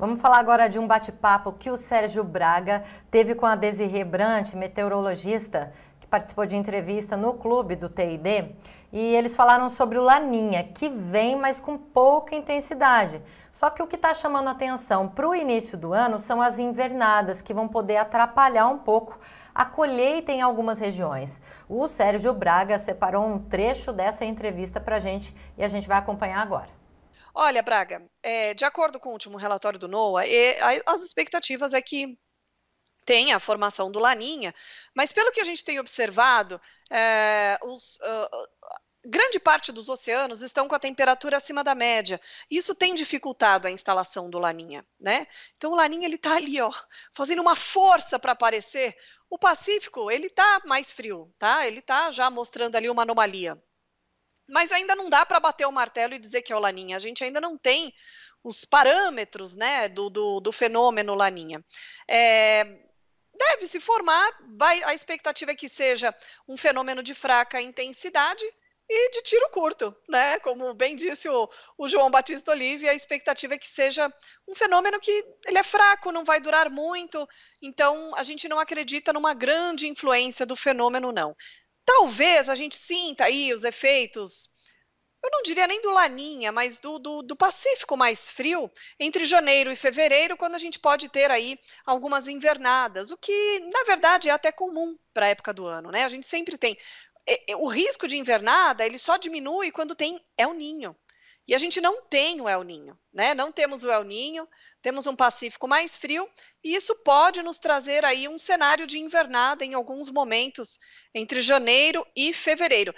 Vamos falar agora de um bate-papo que o Sérgio Braga teve com a Desirê Brant, meteorologista, que participou de entrevista no clube do TID. E eles falaram sobre o Laninha, que vem, mas com pouca intensidade. Só que o que está chamando atenção para o início do ano são as invernadas, que vão poder atrapalhar um pouco a colheita em algumas regiões. O Sérgio Braga separou um trecho dessa entrevista para a gente e a gente vai acompanhar agora. Olha, Braga, é, de acordo com o último relatório do NOAA, as expectativas é que tem a formação do Laninha, mas pelo que a gente tem observado, é, os, uh, grande parte dos oceanos estão com a temperatura acima da média. Isso tem dificultado a instalação do Laninha, né? Então o Laninha ele está ali, ó, fazendo uma força para aparecer. O Pacífico ele está mais frio, tá? Ele está já mostrando ali uma anomalia mas ainda não dá para bater o martelo e dizer que é o Laninha. A gente ainda não tem os parâmetros né, do, do, do fenômeno Laninha. É, deve se formar, vai, a expectativa é que seja um fenômeno de fraca intensidade e de tiro curto, né? Como bem disse o, o João Batista Olive, a expectativa é que seja um fenômeno que ele é fraco, não vai durar muito, então a gente não acredita numa grande influência do fenômeno, não talvez a gente sinta aí os efeitos, eu não diria nem do Laninha, mas do, do, do, Pacífico mais frio, entre janeiro e fevereiro, quando a gente pode ter aí algumas invernadas, o que, na verdade, é até comum para a época do ano, né? A gente sempre tem. É, é, o risco de invernada ele só diminui quando tem El Ninho. E a gente não tem o El Ninho, né? Não temos o El Ninho, temos um Pacífico mais frio, e isso pode nos trazer aí um cenário de invernada em alguns momentos entre janeiro e fevereiro.